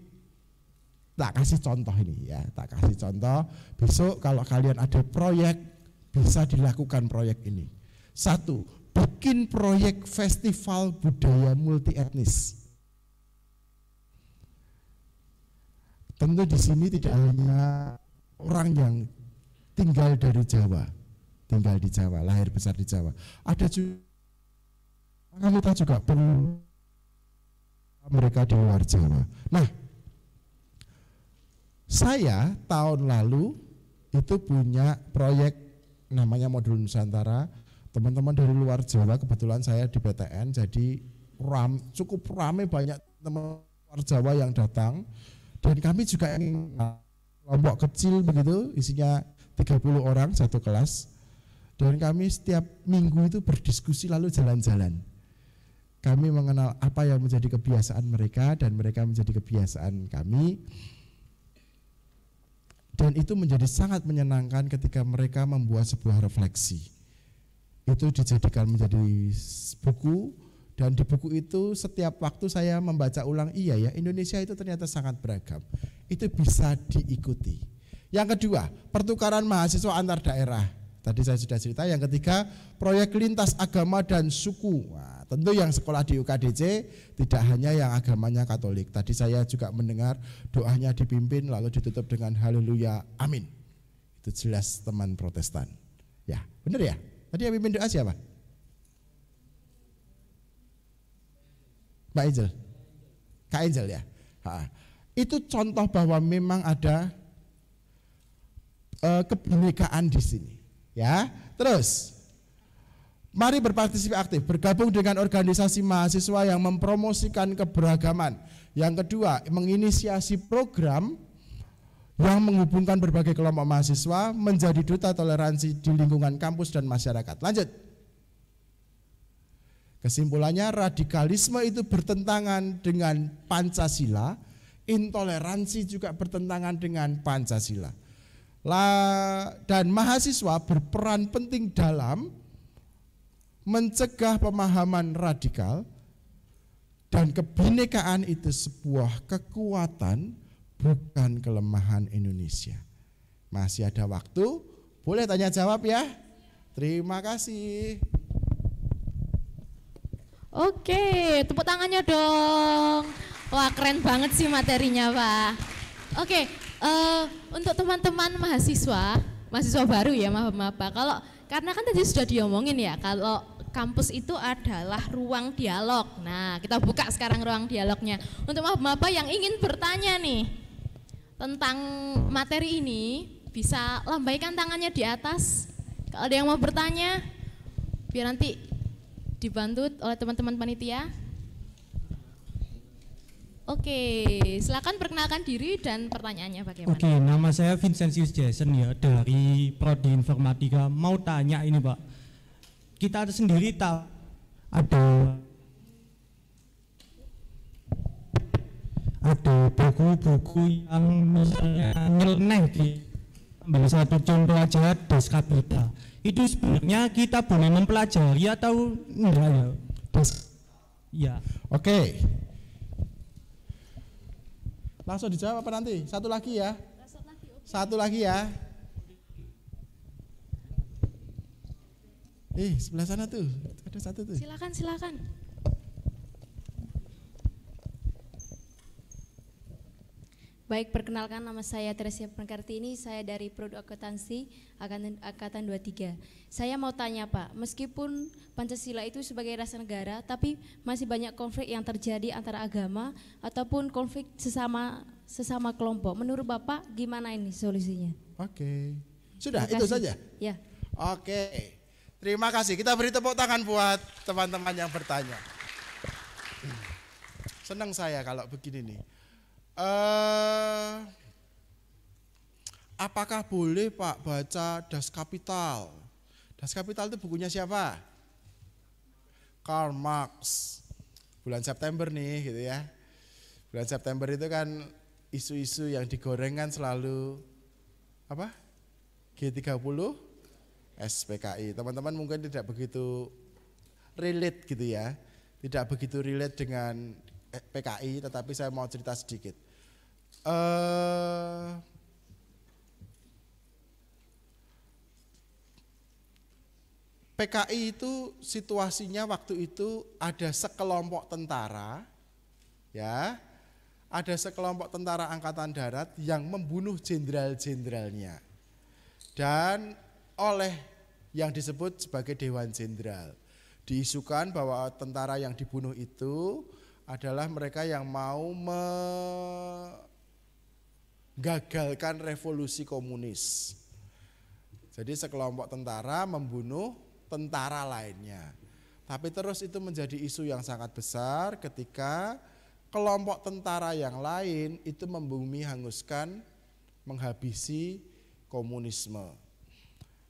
tak kasih contoh ini ya, tak kasih contoh. Besok kalau kalian ada proyek bisa dilakukan proyek ini. Satu, bikin proyek festival budaya multi etnis. Tentu di sini tidak hanya orang yang tinggal dari Jawa, tinggal di Jawa, lahir besar di Jawa. Ada juga kita juga perlu mereka di luar Jawa. Nah, saya tahun lalu itu punya proyek namanya modul Nusantara teman-teman dari luar Jawa kebetulan saya di PTN jadi ram, cukup ramai banyak teman luar Jawa yang datang dan kami juga ingin kelompok kecil begitu isinya 30 orang satu kelas dan kami setiap minggu itu berdiskusi lalu jalan-jalan kami mengenal apa yang menjadi kebiasaan mereka dan mereka menjadi kebiasaan kami dan itu menjadi sangat menyenangkan ketika mereka membuat sebuah refleksi itu dijadikan menjadi buku dan di buku itu setiap waktu saya membaca ulang iya ya Indonesia itu ternyata sangat beragam itu bisa diikuti yang kedua pertukaran mahasiswa antar daerah tadi saya sudah cerita yang ketiga proyek lintas agama dan suku Wah, tentu yang sekolah di UKDC tidak hanya yang agamanya Katolik tadi saya juga mendengar doanya dipimpin lalu ditutup dengan haleluya amin itu jelas teman protestan ya benar ya Tadi yang pimpin doa siapa? Pak Angel. Kak Angel ya. Ha. Itu contoh bahwa memang ada uh, e, kebenekaan di sini. Ya, terus Mari berpartisipasi aktif, bergabung dengan organisasi mahasiswa yang mempromosikan keberagaman. Yang kedua, menginisiasi program yang menghubungkan berbagai kelompok mahasiswa menjadi duta toleransi di lingkungan kampus dan masyarakat. Lanjut. Kesimpulannya radikalisme itu bertentangan dengan Pancasila, intoleransi juga bertentangan dengan Pancasila. La, dan mahasiswa berperan penting dalam mencegah pemahaman radikal dan kebinekaan itu sebuah kekuatan bukan kelemahan Indonesia. Masih ada waktu, boleh tanya jawab ya. Terima kasih. Oke, tepuk tangannya dong. Wah, keren banget sih materinya, Pak. Oke, uh, untuk teman-teman mahasiswa, mahasiswa baru ya, maaf maaf Pak. Kalau karena kan tadi sudah diomongin ya, kalau kampus itu adalah ruang dialog. Nah, kita buka sekarang ruang dialognya. Untuk maaf maaf yang ingin bertanya nih, tentang materi ini bisa lambaikan tangannya di atas. Kalau ada yang mau bertanya, biar nanti dibantu oleh teman-teman panitia. Oke, silakan perkenalkan diri dan pertanyaannya bagaimana? Oke, nama saya Vincentius Jason ya dari Prodi Informatika. Mau tanya ini Pak, kita sendiri tahu ada ada buku-buku yang misalnya nyeleneh di ambil satu contoh aja das kapita itu sebenarnya kita boleh mempelajari atau enggak ya das ya oke okay. langsung dijawab apa nanti satu lagi ya satu lagi ya eh sebelah sana tuh ada satu tuh silakan silakan Baik, perkenalkan nama saya Teresia ini saya dari Produk Akuntansi Angkatan, Angkatan 23. Saya mau tanya Pak, meskipun Pancasila itu sebagai rasa negara, tapi masih banyak konflik yang terjadi antara agama ataupun konflik sesama sesama kelompok. Menurut Bapak gimana ini solusinya? Oke, sudah itu saja? Ya. Oke, terima kasih. Kita beri tepuk tangan buat teman-teman yang bertanya. Senang saya kalau begini nih uh, apakah boleh Pak baca Das Kapital? Das Kapital itu bukunya siapa? Karl Marx. Bulan September nih gitu ya. Bulan September itu kan isu-isu yang digorengkan selalu apa? G30 SPKI. Teman-teman mungkin tidak begitu relate gitu ya. Tidak begitu relate dengan eh, PKI tetapi saya mau cerita sedikit. Eh, PKI itu situasinya waktu itu ada sekelompok tentara, ya, ada sekelompok tentara angkatan darat yang membunuh jenderal-jenderalnya, dan oleh yang disebut sebagai Dewan Jenderal diisukan bahwa tentara yang dibunuh itu adalah mereka yang mau me gagalkan revolusi komunis. Jadi sekelompok tentara membunuh tentara lainnya. Tapi terus itu menjadi isu yang sangat besar ketika kelompok tentara yang lain itu membumi hanguskan menghabisi komunisme.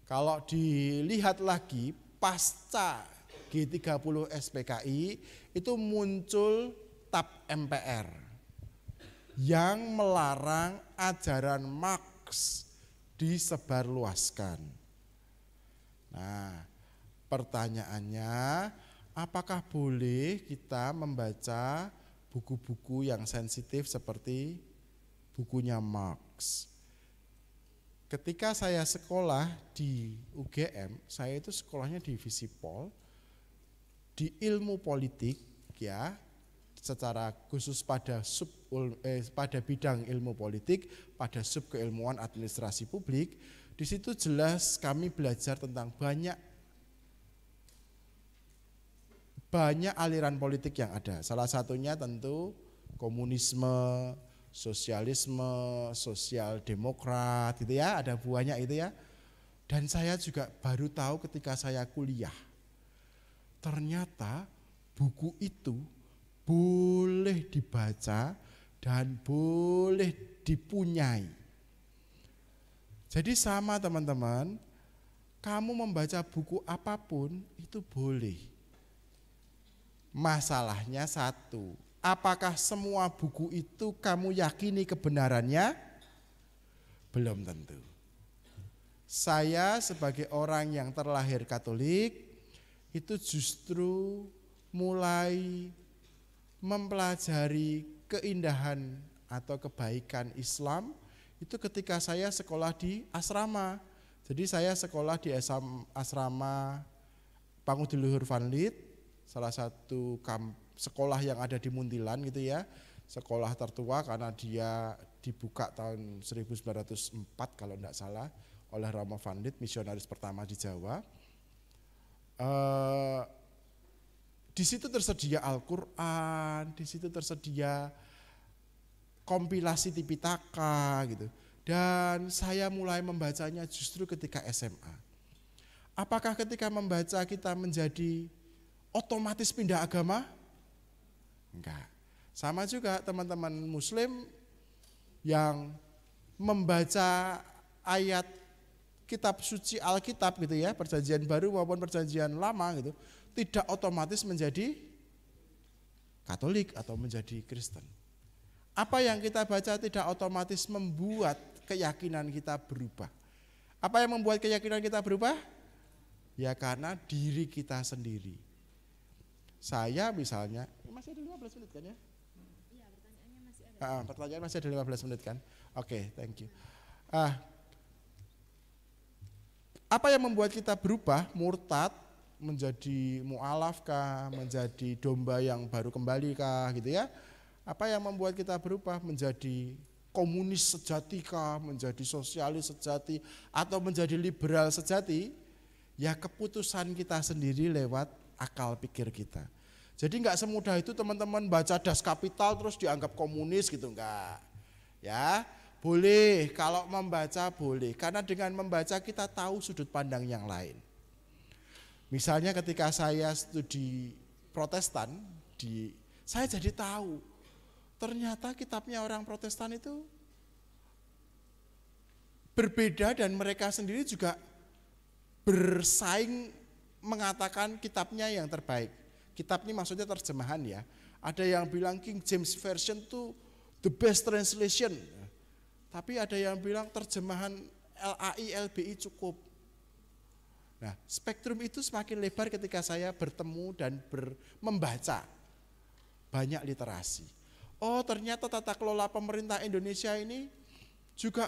Kalau dilihat lagi pasca G30 SPKI itu muncul TAP MPR yang melarang ajaran Marx disebarluaskan. Nah, pertanyaannya apakah boleh kita membaca buku-buku yang sensitif seperti bukunya Marx? Ketika saya sekolah di UGM, saya itu sekolahnya di Visipol, di ilmu politik ya, secara khusus pada sub eh, pada bidang ilmu politik, pada sub keilmuan administrasi publik. Di situ jelas kami belajar tentang banyak banyak aliran politik yang ada. Salah satunya tentu komunisme, sosialisme, sosial demokrat gitu ya, ada buahnya itu ya. Dan saya juga baru tahu ketika saya kuliah. Ternyata buku itu boleh dibaca dan boleh dipunyai. Jadi sama teman-teman, kamu membaca buku apapun itu boleh. Masalahnya satu, apakah semua buku itu kamu yakini kebenarannya? Belum tentu. Saya sebagai orang yang terlahir Katolik itu justru mulai mempelajari keindahan atau kebaikan Islam itu ketika saya sekolah di asrama. Jadi saya sekolah di asrama Pangudilluhur Vanlit, salah satu sekolah yang ada di Muntilan gitu ya. Sekolah tertua karena dia dibuka tahun 1904 kalau tidak salah oleh Rama Vanlit, misionaris pertama di Jawa. Eh, di situ tersedia Al-Quran, di situ tersedia kompilasi Tipitaka gitu. Dan saya mulai membacanya justru ketika SMA. Apakah ketika membaca kita menjadi otomatis pindah agama? Enggak. Sama juga teman-teman muslim yang membaca ayat kitab suci Alkitab gitu ya, perjanjian baru maupun perjanjian lama gitu tidak otomatis menjadi Katolik atau menjadi Kristen. Apa yang kita baca tidak otomatis membuat keyakinan kita berubah. Apa yang membuat keyakinan kita berubah? Ya karena diri kita sendiri. Saya misalnya, eh, masih ada 15 menit kan ya? Iya, masih ada. Ah, ah, pertanyaan masih ada 15 menit kan? Oke, okay, thank you. Ah, apa yang membuat kita berubah, murtad, menjadi mu'alaf kah, menjadi domba yang baru kembali kah gitu ya. Apa yang membuat kita berubah menjadi komunis sejati kah, menjadi sosialis sejati atau menjadi liberal sejati? Ya keputusan kita sendiri lewat akal pikir kita. Jadi nggak semudah itu teman-teman baca das kapital terus dianggap komunis gitu enggak. Ya, boleh kalau membaca boleh karena dengan membaca kita tahu sudut pandang yang lain. Misalnya ketika saya studi Protestan di saya jadi tahu ternyata kitabnya orang Protestan itu berbeda dan mereka sendiri juga bersaing mengatakan kitabnya yang terbaik. Kitab ini maksudnya terjemahan ya. Ada yang bilang King James Version itu the best translation. Tapi ada yang bilang terjemahan LAI LBI cukup. Nah, spektrum itu semakin lebar ketika saya bertemu dan ber, membaca banyak literasi. Oh, ternyata tata kelola pemerintah Indonesia ini juga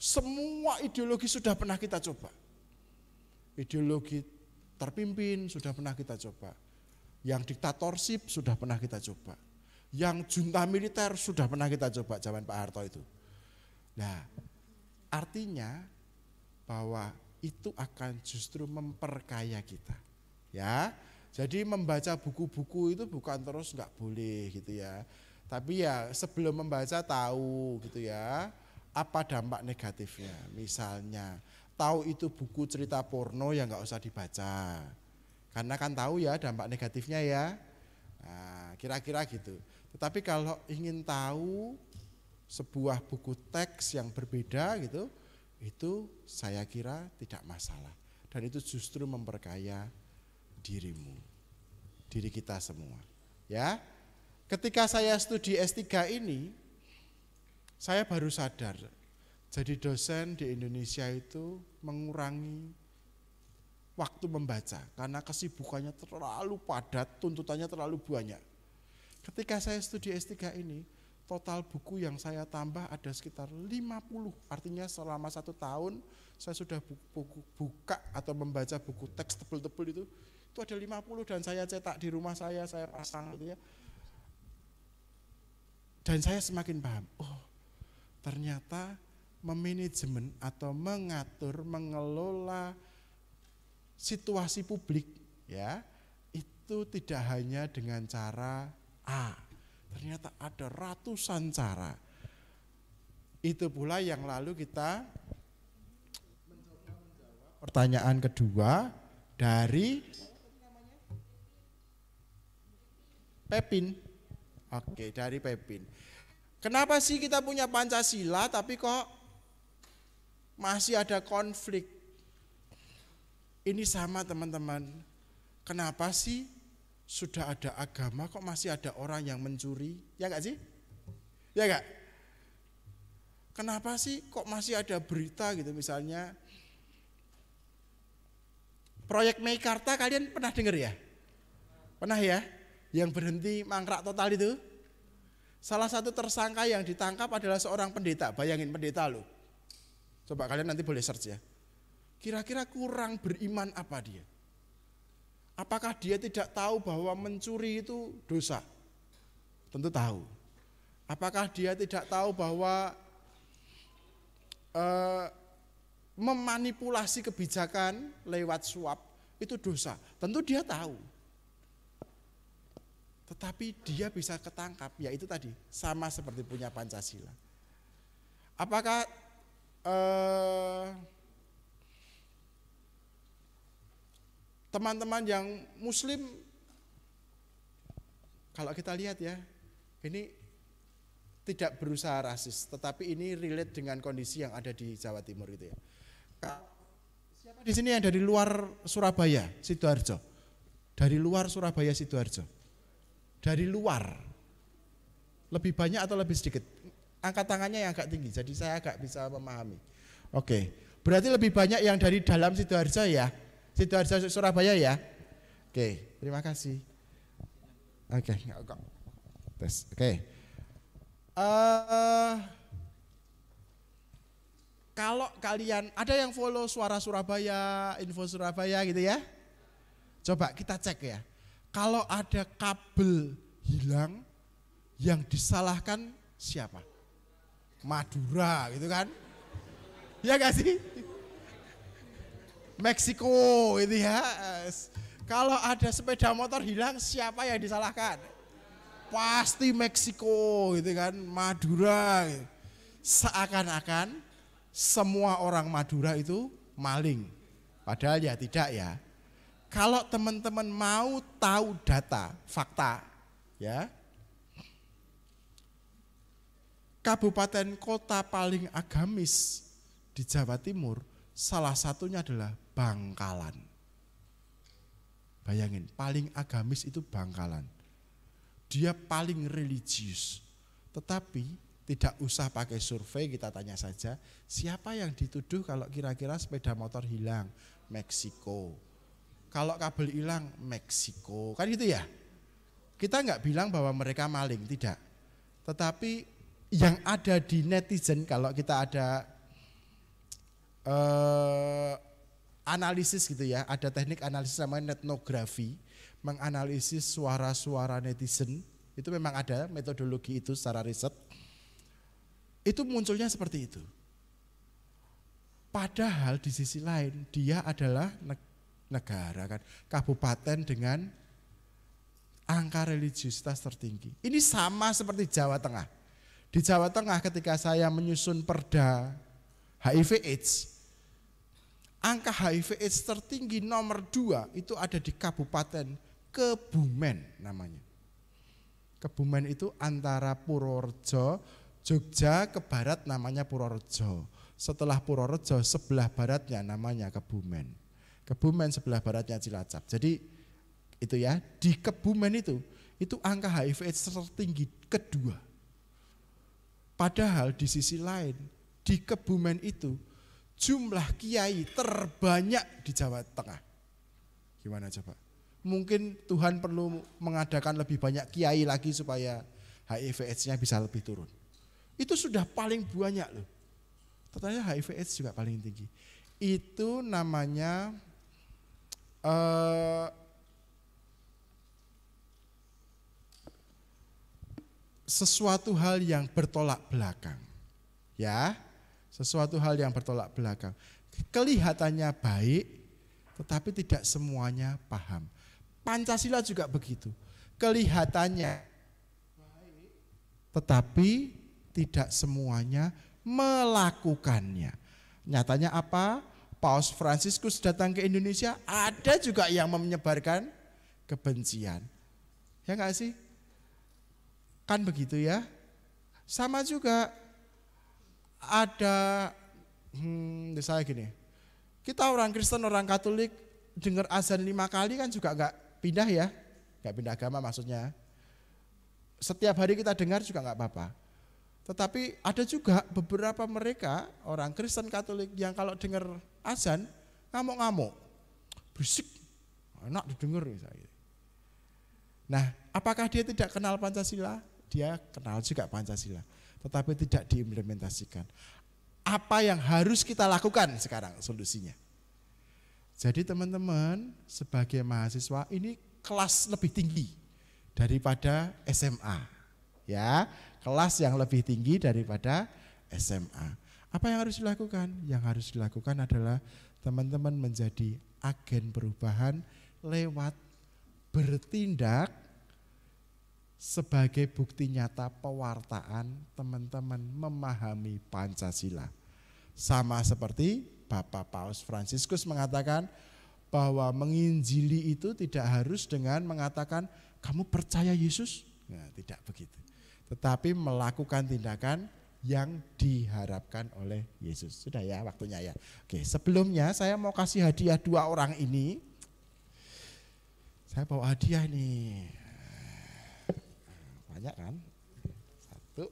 semua ideologi sudah pernah kita coba. Ideologi terpimpin sudah pernah kita coba. Yang diktatorship sudah pernah kita coba. Yang junta militer sudah pernah kita coba zaman Pak Harto itu. Nah, artinya bahwa itu akan justru memperkaya kita. Ya. Jadi membaca buku-buku itu bukan terus nggak boleh gitu ya. Tapi ya sebelum membaca tahu gitu ya apa dampak negatifnya. Misalnya tahu itu buku cerita porno yang nggak usah dibaca. Karena kan tahu ya dampak negatifnya ya. kira nah, kira-kira gitu. Tetapi kalau ingin tahu sebuah buku teks yang berbeda gitu, itu saya kira tidak masalah. Dan itu justru memperkaya dirimu, diri kita semua. Ya, ketika saya studi S3 ini, saya baru sadar jadi dosen di Indonesia itu mengurangi waktu membaca karena kesibukannya terlalu padat, tuntutannya terlalu banyak. Ketika saya studi S3 ini, total buku yang saya tambah ada sekitar 50. Artinya selama satu tahun saya sudah buku, buka atau membaca buku teks tebel-tebel itu, itu ada 50 dan saya cetak di rumah saya, saya pasang gitu ya. Dan saya semakin paham, oh ternyata memanajemen atau mengatur, mengelola situasi publik ya itu tidak hanya dengan cara A Ternyata ada ratusan cara. Itu pula yang lalu kita pertanyaan kedua dari Pepin. Oke, dari Pepin. Kenapa sih kita punya Pancasila tapi kok masih ada konflik? Ini sama teman-teman. Kenapa sih sudah ada agama kok masih ada orang yang mencuri? Ya enggak sih? Ya enggak? Kenapa sih kok masih ada berita gitu misalnya Proyek Meikarta kalian pernah dengar ya? Pernah ya? Yang berhenti mangkrak total itu? Salah satu tersangka yang ditangkap adalah seorang pendeta. Bayangin pendeta loh. Coba kalian nanti boleh search ya. Kira-kira kurang beriman apa dia? Apakah dia tidak tahu bahwa mencuri itu dosa? Tentu tahu. Apakah dia tidak tahu bahwa eh, memanipulasi kebijakan lewat suap itu dosa? Tentu dia tahu. Tetapi dia bisa ketangkap, yaitu tadi sama seperti punya Pancasila. Apakah eh, teman-teman yang muslim kalau kita lihat ya ini tidak berusaha rasis tetapi ini relate dengan kondisi yang ada di Jawa Timur gitu ya. Siapa di sini yang dari luar Surabaya, Sidoarjo? Dari luar Surabaya, Sidoarjo. Dari luar. Lebih banyak atau lebih sedikit? Angkat tangannya yang agak tinggi, jadi saya agak bisa memahami. Oke, berarti lebih banyak yang dari dalam Sidoarjo ya? Sidoarjo Surabaya ya. Oke, terima kasih. Oke, tes. Oke. Uh, kalau kalian ada yang follow suara Surabaya, info Surabaya gitu ya. Coba kita cek ya. Kalau ada kabel hilang yang disalahkan siapa? Madura gitu kan? Ya gak sih? Meksiko itu ya. Kalau ada sepeda motor hilang siapa yang disalahkan? Pasti Meksiko gitu kan, Madura. Gitu. Seakan-akan semua orang Madura itu maling. Padahal ya tidak ya. Kalau teman-teman mau tahu data, fakta, ya. Kabupaten kota paling agamis di Jawa Timur Salah satunya adalah bangkalan. Bayangin, paling agamis itu bangkalan. Dia paling religius. Tetapi tidak usah pakai survei, kita tanya saja siapa yang dituduh kalau kira-kira sepeda motor hilang? Meksiko. Kalau kabel hilang, Meksiko. Kan gitu ya? Kita nggak bilang bahwa mereka maling, tidak. Tetapi yang ada di netizen kalau kita ada uh, analisis gitu ya, ada teknik analisis namanya netnografi, menganalisis suara-suara netizen, itu memang ada metodologi itu secara riset. Itu munculnya seperti itu. Padahal di sisi lain dia adalah negara kan, kabupaten dengan angka religiusitas tertinggi. Ini sama seperti Jawa Tengah. Di Jawa Tengah ketika saya menyusun perda HIV AIDS, angka HIV AIDS tertinggi nomor dua itu ada di Kabupaten Kebumen namanya. Kebumen itu antara Purworejo, Jogja ke barat namanya Purworejo. Setelah Purworejo sebelah baratnya namanya Kebumen. Kebumen sebelah baratnya Cilacap. Jadi itu ya di Kebumen itu itu angka HIV AIDS tertinggi kedua. Padahal di sisi lain di Kebumen itu jumlah kiai terbanyak di Jawa Tengah. Gimana coba? Mungkin Tuhan perlu mengadakan lebih banyak kiai lagi supaya HIV AIDS-nya bisa lebih turun. Itu sudah paling banyak loh. Ternyata HIV AIDS juga paling tinggi. Itu namanya uh, sesuatu hal yang bertolak belakang. Ya, sesuatu hal yang bertolak belakang. Kelihatannya baik, tetapi tidak semuanya paham. Pancasila juga begitu. Kelihatannya baik, tetapi tidak semuanya melakukannya. Nyatanya apa? Paus Fransiskus datang ke Indonesia, ada juga yang menyebarkan kebencian. Ya enggak sih? Kan begitu ya? Sama juga ada hmm, saya gini, kita orang Kristen, orang Katolik dengar azan lima kali kan juga nggak pindah ya, nggak pindah agama maksudnya. Setiap hari kita dengar juga nggak apa-apa. Tetapi ada juga beberapa mereka orang Kristen Katolik yang kalau dengar azan ngamuk-ngamuk, berisik, enak didengar misalnya. Gitu. Nah, apakah dia tidak kenal Pancasila? Dia kenal juga Pancasila tetapi tidak diimplementasikan. Apa yang harus kita lakukan sekarang solusinya? Jadi teman-teman sebagai mahasiswa ini kelas lebih tinggi daripada SMA. Ya, kelas yang lebih tinggi daripada SMA. Apa yang harus dilakukan? Yang harus dilakukan adalah teman-teman menjadi agen perubahan lewat bertindak sebagai bukti nyata pewartaan teman-teman memahami Pancasila. Sama seperti Bapak Paus Fransiskus mengatakan bahwa menginjili itu tidak harus dengan mengatakan kamu percaya Yesus. Nah, tidak begitu. Tetapi melakukan tindakan yang diharapkan oleh Yesus. Sudah ya waktunya ya. Oke, sebelumnya saya mau kasih hadiah dua orang ini. Saya bawa hadiah nih banyak kan satu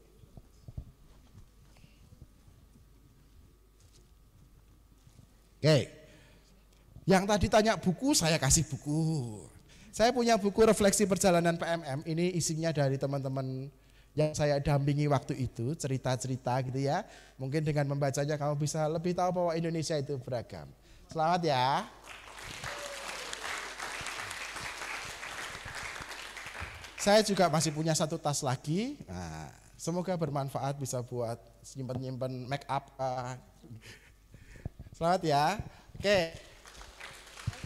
oke yang tadi tanya buku saya kasih buku saya punya buku refleksi perjalanan PMM ini isinya dari teman-teman yang saya dampingi waktu itu cerita-cerita gitu ya mungkin dengan membacanya kamu bisa lebih tahu bahwa Indonesia itu beragam selamat ya Saya juga masih punya satu tas lagi. Nah, semoga bermanfaat bisa buat nyimpen-nyimpen make up. Uh. Selamat ya. Oke. Okay.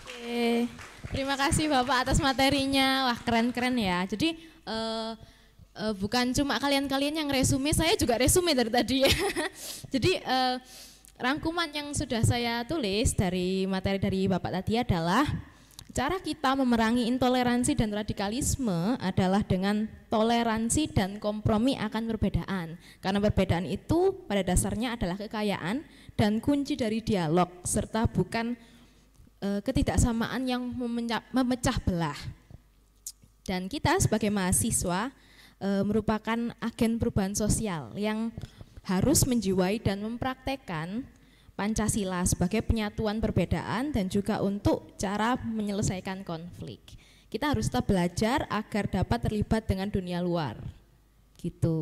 Oke. Terima kasih Bapak atas materinya. Wah, keren-keren ya. Jadi uh, uh, bukan cuma kalian-kalian yang resume, saya juga resume dari tadi ya. Jadi uh, rangkuman yang sudah saya tulis dari materi dari Bapak tadi adalah Cara kita memerangi intoleransi dan radikalisme adalah dengan toleransi dan kompromi akan perbedaan. Karena perbedaan itu pada dasarnya adalah kekayaan dan kunci dari dialog serta bukan e, ketidaksamaan yang memecah, memecah belah. Dan kita sebagai mahasiswa e, merupakan agen perubahan sosial yang harus menjiwai dan mempraktekkan Pancasila sebagai penyatuan perbedaan dan juga untuk cara menyelesaikan konflik. Kita harus tetap belajar agar dapat terlibat dengan dunia luar. Gitu.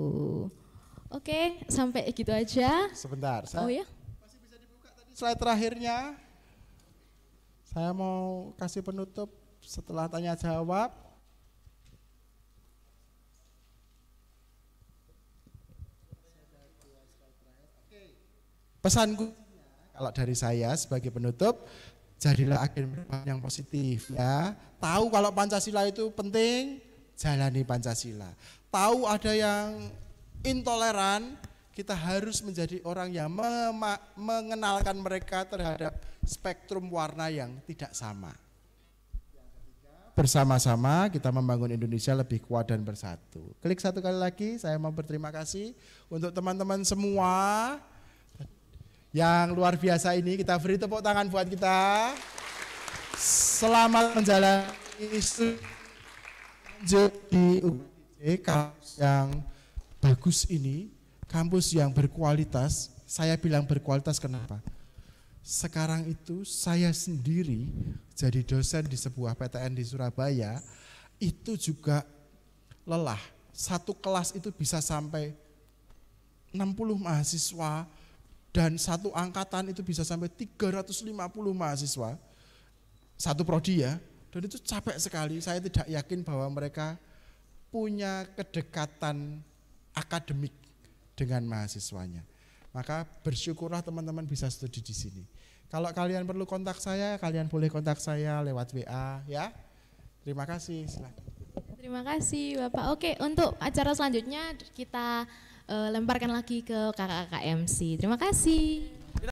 Oke, sampai gitu aja. Sebentar, saya Oh ya. Masih bisa dibuka tadi slide terakhirnya. Saya mau kasih penutup setelah tanya jawab. pesan gue kalau dari saya sebagai penutup, jadilah agen perubahan yang positif ya. Tahu kalau Pancasila itu penting, jalani Pancasila. Tahu ada yang intoleran, kita harus menjadi orang yang mengenalkan mereka terhadap spektrum warna yang tidak sama. Bersama-sama kita membangun Indonesia lebih kuat dan bersatu. Klik satu kali lagi, saya mau berterima kasih untuk teman-teman semua yang luar biasa ini. Kita beri tepuk tangan buat kita. Selamat menjalani di kampus yang bagus ini, kampus yang berkualitas. Saya bilang berkualitas kenapa? Sekarang itu saya sendiri jadi dosen di sebuah PTN di Surabaya, itu juga lelah. Satu kelas itu bisa sampai 60 mahasiswa, dan satu angkatan itu bisa sampai 350 mahasiswa. Satu prodi ya. Dan itu capek sekali. Saya tidak yakin bahwa mereka punya kedekatan akademik dengan mahasiswanya. Maka bersyukurlah teman-teman bisa studi di sini. Kalau kalian perlu kontak saya, kalian boleh kontak saya lewat WA ya. Terima kasih. silahkan. Terima kasih Bapak. Oke, untuk acara selanjutnya kita Eh, lemparkan lagi ke kakak-kakak MC. Terima kasih.